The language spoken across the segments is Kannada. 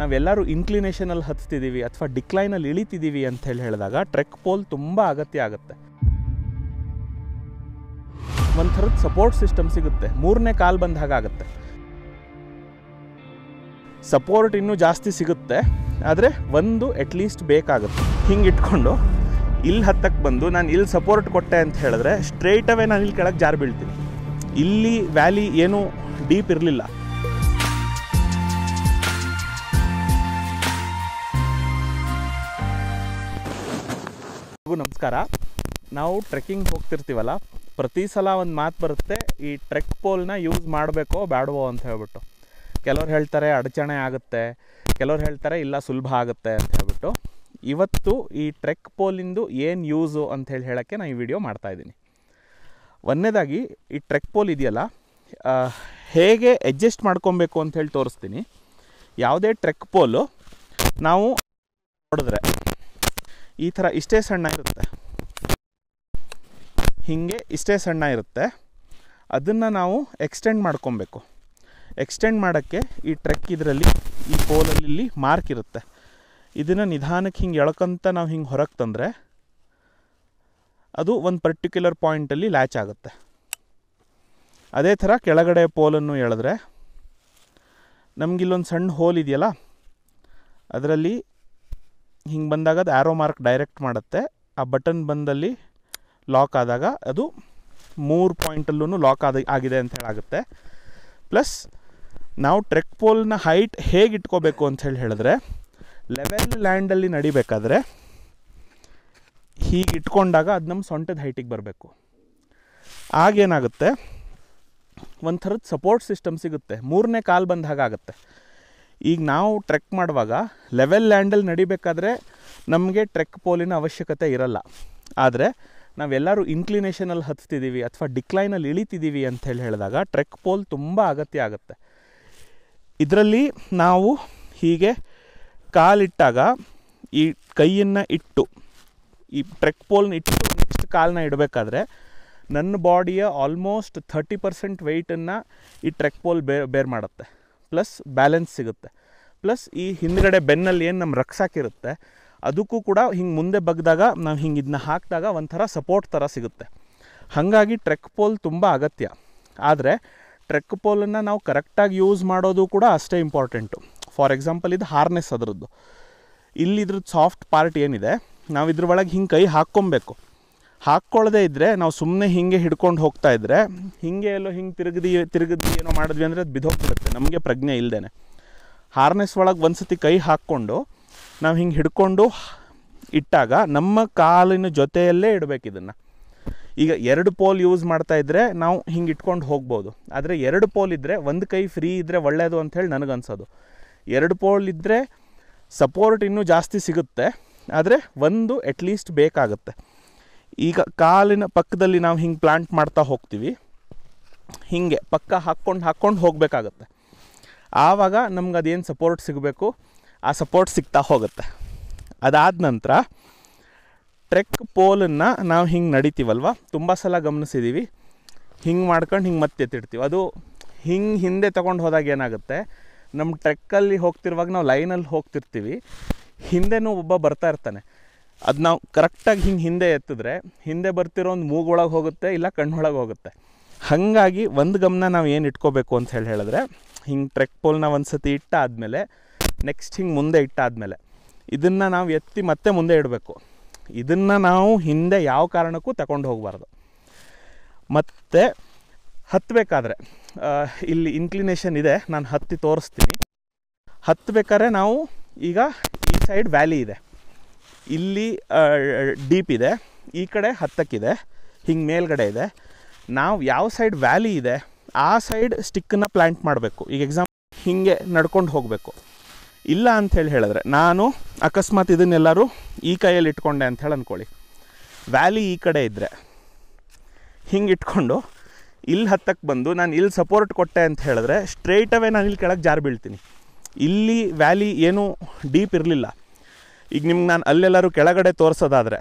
ನಾವೆಲ್ಲರೂ ಇನ್ಕ್ಲಿನೇಷನಲ್ಲಿ ಹತ್ತಿದ್ದೀವಿ ಅಥವಾ ಡಿಕ್ಲೈನಲ್ಲಿ ಇಳಿತಿದ್ದೀವಿ ಅಂತ ಹೇಳಿ ಹೇಳಿದಾಗ ಟ್ರೆಕ್ ಪೋಲ್ ತುಂಬ ಅಗತ್ಯ ಆಗುತ್ತೆ ಒಂಥರದ ಸಪೋರ್ಟ್ ಸಿಸ್ಟಮ್ ಸಿಗುತ್ತೆ ಮೂರನೇ ಕಾಲು ಬಂದಾಗ ಆಗುತ್ತೆ ಸಪೋರ್ಟ್ ಇನ್ನೂ ಜಾಸ್ತಿ ಸಿಗುತ್ತೆ ಆದರೆ ಒಂದು ಅಟ್ಲೀಸ್ಟ್ ಬೇಕಾಗುತ್ತೆ ಹಿಂಗೆ ಇಟ್ಕೊಂಡು ಇಲ್ಲಿ ಹತ್ತಕ್ಕೆ ಬಂದು ನಾನು ಇಲ್ಲಿ ಸಪೋರ್ಟ್ ಕೊಟ್ಟೆ ಅಂತ ಹೇಳಿದ್ರೆ ಸ್ಟ್ರೈಟ್ ಅವೇ ನಾನು ಇಲ್ಲಿ ಕೆಳಗೆ ಜಾರು ಬೀಳ್ತೀನಿ ಇಲ್ಲಿ ವ್ಯಾಲಿ ಏನೂ ಡೀಪ್ ಇರಲಿಲ್ಲ ನಮಸ್ಕಾರ ನಾವು ಟ್ರೆಕ್ಕಿಂಗ್ ಹೋಗ್ತಿರ್ತೀವಲ್ಲ ಪ್ರತಿ ಸಲ ಒಂದು ಮಾತು ಬರುತ್ತೆ ಈ ಟ್ರೆಕ್ ಪೋಲ್ನ ಯೂಸ್ ಮಾಡಬೇಕೋ ಬ್ಯಾಡವೋ ಅಂತ ಹೇಳ್ಬಿಟ್ಟು ಕೆಲವ್ರು ಹೇಳ್ತಾರೆ ಅಡಚಣೆ ಆಗುತ್ತೆ ಕೆಲವ್ರು ಹೇಳ್ತಾರೆ ಇಲ್ಲ ಸುಲಭ ಆಗುತ್ತೆ ಅಂತ ಹೇಳ್ಬಿಟ್ಟು ಇವತ್ತು ಈ ಟ್ರೆಕ್ ಪೋಲಿಂದು ಏನು ಯೂಸು ಹೇಳಿ ಹೇಳೋಕ್ಕೆ ನಾನು ಈ ವಿಡಿಯೋ ಮಾಡ್ತಾಯಿದ್ದೀನಿ ಒಂದನೇದಾಗಿ ಈ ಟ್ರೆಕ್ ಪೋಲ್ ಇದೆಯಲ್ಲ ಹೇಗೆ ಅಡ್ಜಸ್ಟ್ ಮಾಡ್ಕೊಬೇಕು ಹೇಳಿ ತೋರಿಸ್ತೀನಿ ಯಾವುದೇ ಟ್ರೆಕ್ ಪೋಲು ನಾವು ನೋಡಿದ್ರೆ ಈ ಥರ ಇಷ್ಟೇ ಸಣ್ಣ ಇರುತ್ತೆ ಹೀಗೆ ಇಷ್ಟೇ ಸಣ್ಣ ಇರುತ್ತೆ ಅದನ್ನು ನಾವು ಎಕ್ಸ್ಟೆಂಡ್ ಮಾಡ್ಕೊಬೇಕು ಎಕ್ಸ್ಟೆಂಡ್ ಮಾಡೋಕ್ಕೆ ಈ ಟ್ರೆಕ್ ಇದರಲ್ಲಿ ಈ ಪೋಲಲ್ಲಿ ಮಾರ್ಕ್ ಇರುತ್ತೆ ಇದನ್ನು ನಿಧಾನಕ್ಕೆ ಹಿಂಗೆ ಎಳ್ಕೊಂತ ನಾವು ಹಿಂಗೆ ಹೊರಗೆ ತಂದರೆ ಅದು ಒಂದು ಪರ್ಟಿಕ್ಯುಲರ್ ಪಾಯಿಂಟಲ್ಲಿ ಲ್ಯಾಚ್ ಆಗುತ್ತೆ ಅದೇ ಥರ ಕೆಳಗಡೆ ಪೋಲನ್ನು ಎಳೆದ್ರೆ ನಮಗಿಲ್ಲೊಂದು ಸಣ್ಣ ಹೋಲ್ ಇದೆಯಲ್ಲ ಅದರಲ್ಲಿ ಹಿಂಗೆ ಬಂದಾಗ ಅದು ಆ್ಯರೋ ಮಾರ್ಕ್ ಡೈರೆಕ್ಟ್ ಮಾಡುತ್ತೆ ಆ ಬಟನ್ ಬಂದಲ್ಲಿ ಲಾಕ್ ಆದಾಗ ಅದು ಮೂರು ಪಾಯಿಂಟಲ್ಲೂ ಲಾಕ್ ಆದ ಆಗಿದೆ ಅಂತ ಹೇಳಾಗುತ್ತೆ ಪ್ಲಸ್ ನಾವು ಟ್ರೆಕ್ ಪೋಲ್ನ ಹೈಟ್ ಹೇಗೆ ಇಟ್ಕೋಬೇಕು ಅಂತ ಹೇಳಿದ್ರೆ ಲೆವೆಲ್ ಲ್ಯಾಂಡಲ್ಲಿ ನಡಿಬೇಕಾದ್ರೆ ಹೀಗೆ ಇಟ್ಕೊಂಡಾಗ ಅದು ನಮ್ಮ ಸೊಂಟದ ಹೈಟಿಗೆ ಬರಬೇಕು ಆಗೇನಾಗುತ್ತೆ ಒಂಥರದ ಸಪೋರ್ಟ್ ಸಿಸ್ಟಮ್ ಸಿಗುತ್ತೆ ಮೂರನೇ ಕಾಲು ಬಂದ ಹಾಗಾಗುತ್ತೆ ಈಗ ನಾವು ಟ್ರೆಕ್ ಮಾಡುವಾಗ ಲೆವೆಲ್ ಲ್ಯಾಂಡಲ್ಲಿ ನಡಿಬೇಕಾದ್ರೆ ನಮಗೆ ಟ್ರೆಕ್ ಪೋಲಿನ ಅವಶ್ಯಕತೆ ಇರಲ್ಲ ಆದರೆ ನಾವೆಲ್ಲರೂ ಇನ್ಕ್ಲಿನೇಷನಲ್ಲಿ ಹತ್ತಿದ್ದೀವಿ ಅಥವಾ ಡಿಕ್ಲೈನಲ್ಲಿ ಇಳಿತಿದ್ದೀವಿ ಅಂಥೇಳಿ ಹೇಳಿದಾಗ ಟ್ರೆಕ್ ಪೋಲ್ ತುಂಬ ಅಗತ್ಯ ಆಗುತ್ತೆ ಇದರಲ್ಲಿ ನಾವು ಹೀಗೆ ಕಾಲಿಟ್ಟಾಗ ಈ ಕೈಯನ್ನು ಇಟ್ಟು ಈ ಟ್ರೆಕ್ ಪೋಲ್ನ ಇಟ್ಟು ನೆಕ್ಸ್ಟ್ ಕಾಲನ್ನ ಇಡಬೇಕಾದ್ರೆ ನನ್ನ ಬಾಡಿಯ ಆಲ್ಮೋಸ್ಟ್ ಥರ್ಟಿ ಪರ್ಸೆಂಟ್ ವೆಯ್ಟನ್ನು ಈ ಟ್ರೆಕ್ ಪೋಲ್ ಬೇರ್ ಬೇರ್ ಮಾಡುತ್ತೆ ಪ್ಲಸ್ ಬ್ಯಾಲೆನ್ಸ್ ಸಿಗುತ್ತೆ ಪ್ಲಸ್ ಈ ಹಿಂದ್ಗಡೆ ಬೆನ್ನಲ್ಲಿ ಏನು ನಮ್ಮ ರಕ್ಸಾಕಿರುತ್ತೆ ಅದಕ್ಕೂ ಕೂಡ ಹಿಂಗೆ ಮುಂದೆ ಬಗ್ದಾಗ ನಾವು ಹಿಂಗೆ ಇದನ್ನ ಹಾಕಿದಾಗ ಒಂಥರ ಸಪೋರ್ಟ್ ಥರ ಸಿಗುತ್ತೆ ಹಾಗಾಗಿ ಟ್ರೆಕ್ ಪೋಲ್ ತುಂಬ ಅಗತ್ಯ ಆದರೆ ಟ್ರೆಕ್ ಪೋಲನ್ನು ನಾವು ಕರೆಕ್ಟಾಗಿ ಯೂಸ್ ಮಾಡೋದು ಕೂಡ ಅಷ್ಟೇ ಇಂಪಾರ್ಟೆಂಟು ಫಾರ್ ಎಕ್ಸಾಂಪಲ್ ಇದು ಹಾರ್ನೆಸ್ ಅದರದ್ದು ಇದ್ರದ್ದು ಸಾಫ್ಟ್ ಪಾರ್ಟ್ ಏನಿದೆ ನಾವು ಇದ್ರ ಒಳಗೆ ಹಿಂಗೆ ಕೈ ಹಾಕ್ಕೊಬೇಕು ಹಾಕ್ಕೊಳ್ಳದೇ ಇದ್ದರೆ ನಾವು ಸುಮ್ಮನೆ ಹಿಂಗೆ ಹಿಡ್ಕೊಂಡು ಹೋಗ್ತಾ ಇದ್ದರೆ ಹೀಗೆ ಎಲ್ಲೋ ಹಿಂಗೆ ತಿರುಗದಿ ತಿರುಗದಿ ಏನೋ ಮಾಡಿದ್ವಿ ಅಂದರೆ ಅದು ಬಿದ್ದೋಗ್ಬಿಡುತ್ತೆ ನಮಗೆ ಪ್ರಜ್ಞೆ ಇಲ್ಲದೇ ಹಾರ್ನೆಸ್ ಒಳಗೆ ಒಂದು ಕೈ ಹಾಕ್ಕೊಂಡು ನಾವು ಹಿಂಗೆ ಹಿಡ್ಕೊಂಡು ಇಟ್ಟಾಗ ನಮ್ಮ ಕಾಲಿನ ಜೊತೆಯಲ್ಲೇ ಇಡಬೇಕು ಇದನ್ನು ಈಗ ಎರಡು ಪೋಲ್ ಯೂಸ್ ಮಾಡ್ತಾ ಇದ್ದರೆ ನಾವು ಹಿಂಗೆ ಇಟ್ಕೊಂಡು ಹೋಗ್ಬೋದು ಆದರೆ ಎರಡು ಪೋಲ್ ಇದ್ದರೆ ಒಂದು ಕೈ ಫ್ರೀ ಇದ್ದರೆ ಒಳ್ಳೆಯದು ಅಂಥೇಳಿ ನನಗನ್ಸೋದು ಎರಡು ಪೋಲ್ ಇದ್ದರೆ ಸಪೋರ್ಟ್ ಇನ್ನೂ ಜಾಸ್ತಿ ಸಿಗುತ್ತೆ ಆದರೆ ಒಂದು ಅಟ್ಲೀಸ್ಟ್ ಬೇಕಾಗುತ್ತೆ ಈಗ ಕಾಲಿನ ಪಕ್ಕದಲ್ಲಿ ನಾವು ಹಿಂಗೆ ಪ್ಲಾಂಟ್ ಮಾಡ್ತಾ ಹೋಗ್ತೀವಿ ಹೀಗೆ ಪಕ್ಕ ಹಾಕ್ಕೊಂಡು ಹಾಕ್ಕೊಂಡು ಹೋಗಬೇಕಾಗತ್ತೆ ಆವಾಗ ನಮ್ಗೆ ಅದೇನು ಸಪೋರ್ಟ್ ಸಿಗಬೇಕು ಆ ಸಪೋರ್ಟ್ ಸಿಗ್ತಾ ಹೋಗುತ್ತೆ ಅದಾದ ನಂತರ ಟ್ರೆಕ್ ಪೋಲನ್ನು ನಾವು ಹಿಂಗೆ ನಡಿತೀವಲ್ವ ತುಂಬ ಸಲ ಗಮನಿಸಿದ್ದೀವಿ ಹಿಂಗೆ ಮಾಡ್ಕೊಂಡು ಹಿಂಗೆ ಮತ್ತೆ ಎತ್ತಿಡ್ತೀವಿ ಅದು ಹಿಂಗೆ ಹಿಂದೆ ತೊಗೊಂಡು ಹೋದಾಗ ಏನಾಗುತ್ತೆ ನಮ್ಮ ಟ್ರೆಕ್ಕಲ್ಲಿ ಹೋಗ್ತಿರುವಾಗ ನಾವು ಲೈನಲ್ಲಿ ಹೋಗ್ತಿರ್ತೀವಿ ಹಿಂದೆನೂ ಒಬ್ಬ ಬರ್ತಾ ಇರ್ತಾನೆ ಅದು ನಾವು ಕರೆಕ್ಟಾಗಿ ಹಿಂಗೆ ಹಿಂದೆ ಎತ್ತಿದ್ರೆ ಹಿಂದೆ ಬರ್ತಿರೋ ಒಂದು ಮೂಗೊಳಗೆ ಹೋಗುತ್ತೆ ಇಲ್ಲ ಕಣ್ಣೊಳಗೆ ಹೋಗುತ್ತೆ ಹಾಗಾಗಿ ಒಂದು ಗಮನ ನಾವು ಏನು ಇಟ್ಕೋಬೇಕು ಅಂತ ಹೇಳಿ ಹೇಳಿದ್ರೆ ಹಿಂಗೆ ಟ್ರೆಕ್ ಪೋಲ್ನ ಒಂದು ಸತಿ ಇಟ್ಟಾದಮೇಲೆ ನೆಕ್ಸ್ಟ್ ಹಿಂಗೆ ಮುಂದೆ ಇಟ್ಟಾದಮೇಲೆ ಇದನ್ನು ನಾವು ಎತ್ತಿ ಮತ್ತೆ ಮುಂದೆ ಇಡಬೇಕು ಇದನ್ನು ನಾವು ಹಿಂದೆ ಯಾವ ಕಾರಣಕ್ಕೂ ತಗೊಂಡು ಹೋಗಬಾರ್ದು ಮತ್ತು ಹತ್ತಬೇಕಾದ್ರೆ ಇಲ್ಲಿ ಇನ್ಕ್ಲಿನೇಷನ್ ಇದೆ ನಾನು ಹತ್ತಿ ತೋರಿಸ್ತೀನಿ ಹತ್ತಬೇಕಾದ್ರೆ ನಾವು ಈಗ ಈ ಸೈಡ್ ವ್ಯಾಲಿ ಇದೆ ಇಲ್ಲಿ ಡೀಪ್ ಇದೆ ಈ ಕಡೆ ಹತ್ತಕ್ಕಿದೆ ಹಿಂಗೆ ಮೇಲ್ಗಡೆ ಇದೆ ನಾವು ಯಾವ ಸೈಡ್ ವ್ಯಾಲಿ ಇದೆ ಆ ಸೈಡ್ ಸ್ಟಿಕ್ಕನ್ನು ಪ್ಲ್ಯಾಂಟ್ ಮಾಡಬೇಕು ಈಗ ಎಕ್ಸಾಂಪಲ್ ಹೀಗೆ ನಡ್ಕೊಂಡು ಹೋಗಬೇಕು ಇಲ್ಲ ಅಂಥೇಳಿ ಹೇಳಿದ್ರೆ ನಾನು ಅಕಸ್ಮಾತ್ ಇದನ್ನೆಲ್ಲರೂ ಈ ಕೈಯಲ್ಲಿ ಇಟ್ಕೊಂಡೆ ಅಂಥೇಳಿ ಅಂದ್ಕೊಳ್ಳಿ ವ್ಯಾಲಿ ಈ ಕಡೆ ಇದ್ದರೆ ಹಿಂಗೆ ಇಟ್ಕೊಂಡು ಇಲ್ಲಿ ಹತ್ತಕ್ಕೆ ಬಂದು ನಾನು ಇಲ್ಲಿ ಸಪೋರ್ಟ್ ಕೊಟ್ಟೆ ಅಂತ ಹೇಳಿದ್ರೆ ಸ್ಟ್ರೇಟ್ ನಾನು ಇಲ್ಲಿ ಕೆಳಗೆ ಜಾರು ಬೀಳ್ತೀನಿ ಇಲ್ಲಿ ವ್ಯಾಲಿ ಏನೂ ಡೀಪ್ ಇರಲಿಲ್ಲ ಈಗ ನಿಮ್ಗೆ ನಾನು ಅಲ್ಲೆಲ್ಲರೂ ಕೆಳಗಡೆ ತೋರಿಸೋದಾದರೆ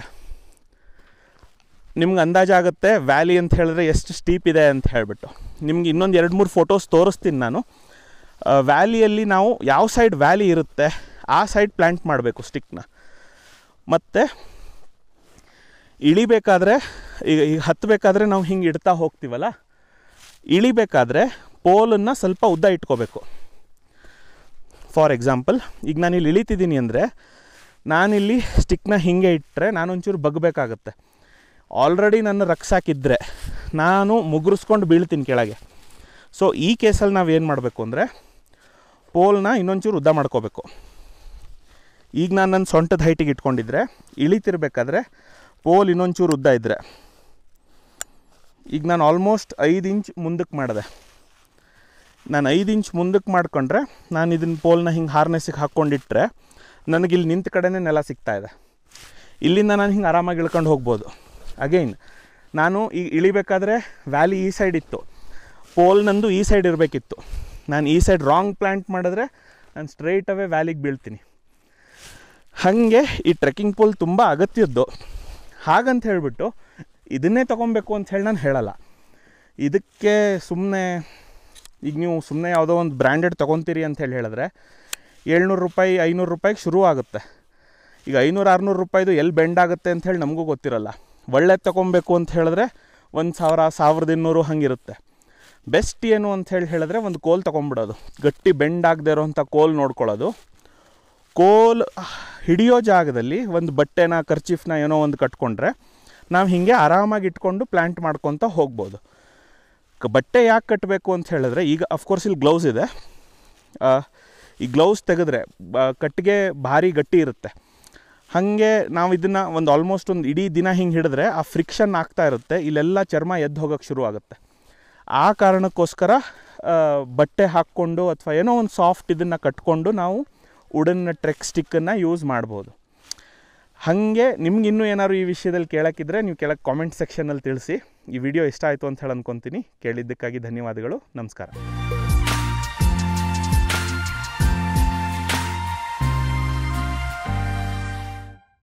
ನಿಮ್ಗೆ ಅಂದಾಜಾಗುತ್ತೆ ವ್ಯಾಲಿ ಅಂತ ಹೇಳಿದ್ರೆ ಎಷ್ಟು ಸ್ಟೀಪ್ ಇದೆ ಅಂತ ಹೇಳಿಬಿಟ್ಟು ನಿಮ್ಗೆ ಇನ್ನೊಂದು ಎರಡು ಮೂರು ಫೋಟೋಸ್ ತೋರಿಸ್ತೀನಿ ನಾನು ವ್ಯಾಲಿಯಲ್ಲಿ ನಾವು ಯಾವ ಸೈಡ್ ವ್ಯಾಲಿ ಇರುತ್ತೆ ಆ ಸೈಡ್ ಪ್ಲ್ಯಾಂಟ್ ಮಾಡಬೇಕು ಸ್ಟಿಕ್ನ ಮತ್ತು ಇಳಿಬೇಕಾದ್ರೆ ಈಗ ಈಗ ಹತ್ತಬೇಕಾದ್ರೆ ನಾವು ಹಿಂಗೆ ಇಡ್ತಾ ಹೋಗ್ತೀವಲ್ಲ ಇಳಿಬೇಕಾದ್ರೆ ಪೋಲನ್ನು ಸ್ವಲ್ಪ ಉದ್ದ ಇಟ್ಕೋಬೇಕು ಫಾರ್ ಎಕ್ಸಾಂಪಲ್ ಈಗ ನಾನು ಇಲ್ಲಿ ಇಳಿತಿದ್ದೀನಿ ಅಂದರೆ ನಾನಿಲ್ಲಿ ಸ್ಟಿಕ್ನ ಹಿಂಗೆ ಇಟ್ಟರೆ ನಾನೊಂಚೂರು ಬಗ್ಬೇಕಾಗತ್ತೆ ಆಲ್ರೆಡಿ ನನ್ನ ರಕ್ಸಾಕಿದ್ದರೆ ನಾನು ಮುಗುರಿಸ್ಕೊಂಡು ಬೀಳ್ತೀನಿ ಕೆಳಗೆ ಸೊ ಈ ಕೇಸಲ್ಲಿ ನಾವು ಏನು ಮಾಡಬೇಕು ಅಂದರೆ ಪೋಲ್ನ ಇನ್ನೊಂಚೂರು ಉದ್ದ ಮಾಡ್ಕೋಬೇಕು ಈಗ ನಾನು ನನ್ನ ಸೊಂಟದ ಹೈಟಿಗೆ ಇಟ್ಕೊಂಡಿದ್ರೆ ಇಳಿತಿರ್ಬೇಕಾದ್ರೆ ಪೋಲ್ ಇನ್ನೊಂಚೂರು ಉದ್ದ ಇದ್ದರೆ ಈಗ ನಾನು ಆಲ್ಮೋಸ್ಟ್ ಐದು ಇಂಚ್ ಮುಂದಕ್ಕೆ ಮಾಡಿದೆ ನಾನು ಐದು ಇಂಚ್ ಮುಂದಕ್ಕೆ ಮಾಡ್ಕೊಂಡ್ರೆ ನಾನು ಇದನ್ನು ಪೋಲ್ನ ಹಿಂಗೆ ಹಾರ್ನೆಸ್ಸಿಗೆ ಹಾಕ್ಕೊಂಡಿಟ್ರೆ ನನಗೆ ಇಲ್ಲಿ ನಿಂತ ಕಡೆನೇ ನೆಲ ಸಿಗ್ತಾ ಇದೆ ಇಲ್ಲಿಂದ ನಾನು ಹಿಂಗೆ ಆರಾಮಾಗಿ ಇಳ್ಕೊಂಡು ಹೋಗ್ಬೋದು ಅಗೈನ್ ನಾನು ಈ ಇಳಿಬೇಕಾದ್ರೆ ವ್ಯಾಲಿ ಈ ಸೈಡ್ ಇತ್ತು ಪೋಲ್ ನಂದು ಈ ಸೈಡ್ ಇರಬೇಕಿತ್ತು ನಾನು ಈ ಸೈಡ್ ರಾಂಗ್ ಪ್ಲ್ಯಾಂಟ್ ಮಾಡಿದ್ರೆ ನಾನು ಸ್ಟ್ರೈಟ್ ಅವೇ ವ್ಯಾಲಿಗೆ ಬೀಳ್ತೀನಿ ಹಾಗೆ ಈ ಟ್ರೆಕ್ಕಿಂಗ್ ಪೋಲ್ ತುಂಬ ಅಗತ್ಯದ್ದು ಹಾಗಂತ ಹೇಳಿಬಿಟ್ಟು ಇದನ್ನೇ ತೊಗೊಬೇಕು ಅಂತ ನಾನು ಹೇಳಲ್ಲ ಇದಕ್ಕೆ ಸುಮ್ಮನೆ ಈಗ ನೀವು ಸುಮ್ಮನೆ ಯಾವುದೋ ಒಂದು ಬ್ರ್ಯಾಂಡೆಡ್ ತೊಗೊತೀರಿ ಅಂತ ಹೇಳಿ ಹೇಳಿದ್ರೆ ಏಳ್ನೂರು ರೂಪಾಯಿ ಐನೂರು ರೂಪಾಯಿಗೆ ಶುರು ಆಗುತ್ತೆ ಈಗ ಐನೂರು ಆರುನೂರು ರೂಪಾಯಿದು ಎಲ್ಲಿ ಬೆಂಡ್ ಆಗುತ್ತೆ ಅಂಥೇಳಿ ನಮಗೂ ಗೊತ್ತಿರಲ್ಲ ಒಳ್ಳೆ ತೊಗೊಬೇಕು ಅಂತ ಹೇಳಿದ್ರೆ ಒಂದು ಸಾವಿರ ಸಾವಿರದ ಇನ್ನೂರು ಹಂಗಿರುತ್ತೆ ಬೆಸ್ಟ್ ಏನು ಅಂಥೇಳಿ ಹೇಳಿದ್ರೆ ಒಂದು ಕೋಲ್ ತೊಗೊಂಬಿಡೋದು ಗಟ್ಟಿ ಬೆಂಡ್ ಆಗದೆ ಇರೋವಂಥ ಕೋಲ್ ನೋಡ್ಕೊಳ್ಳೋದು ಕೋಲ್ ಹಿಡಿಯೋ ಜಾಗದಲ್ಲಿ ಒಂದು ಬಟ್ಟೆನ ಖರ್ಚಿಫ್ನ ಏನೋ ಒಂದು ಕಟ್ಕೊಂಡ್ರೆ ನಾವು ಹೀಗೆ ಆರಾಮಾಗಿ ಇಟ್ಕೊಂಡು ಪ್ಲ್ಯಾಂಟ್ ಮಾಡ್ಕೊತ ಹೋಗ್ಬೋದು ಬಟ್ಟೆ ಯಾಕೆ ಕಟ್ಟಬೇಕು ಅಂತ ಹೇಳಿದ್ರೆ ಈಗ ಅಫ್ಕೋರ್ಸ್ ಇಲ್ಲಿ ಗ್ಲೌಸ್ ಇದೆ ಈ ಗ್ಲೌಸ್ ತೆಗೆದ್ರೆ ಕಟ್ಟಿಗೆ ಭಾರಿ ಗಟ್ಟಿ ಇರುತ್ತೆ ಹಾಗೆ ನಾವು ಇದನ್ನು ಒಂದು ಆಲ್ಮೋಸ್ಟ್ ಒಂದು ಇಡೀ ದಿನ ಹಿಂಗೆ ಹಿಡಿದ್ರೆ ಆ ಫ್ರಿಕ್ಷನ್ ಆಗ್ತಾ ಇರುತ್ತೆ ಇಲ್ಲೆಲ್ಲ ಚರ್ಮ ಎದ್ದು ಹೋಗೋಕ್ಕೆ ಶುರು ಆಗುತ್ತೆ ಆ ಕಾರಣಕ್ಕೋಸ್ಕರ ಬಟ್ಟೆ ಹಾಕ್ಕೊಂಡು ಅಥವಾ ಏನೋ ಒಂದು ಸಾಫ್ಟ್ ಇದನ್ನು ಕಟ್ಕೊಂಡು ನಾವು ಉಡನ್ನ ಟ್ರೆಕ್ ಸ್ಟಿಕ್ಕನ್ನು ಯೂಸ್ ಮಾಡ್ಬೋದು ಹಾಗೆ ನಿಮ್ಗೆ ಇನ್ನೂ ಏನಾದ್ರು ಈ ವಿಷಯದಲ್ಲಿ ಕೇಳೋಕ್ಕಿದ್ರೆ ನೀವು ಕೆಳಗೆ ಕಾಮೆಂಟ್ ಸೆಕ್ಷನಲ್ಲಿ ತಿಳಿಸಿ ಈ ವಿಡಿಯೋ ಇಷ್ಟ ಆಯಿತು ಅಂತ ಹೇಳಿ ಅಂದ್ಕೊತೀನಿ ಕೇಳಿದ್ದಕ್ಕಾಗಿ ಧನ್ಯವಾದಗಳು ನಮಸ್ಕಾರ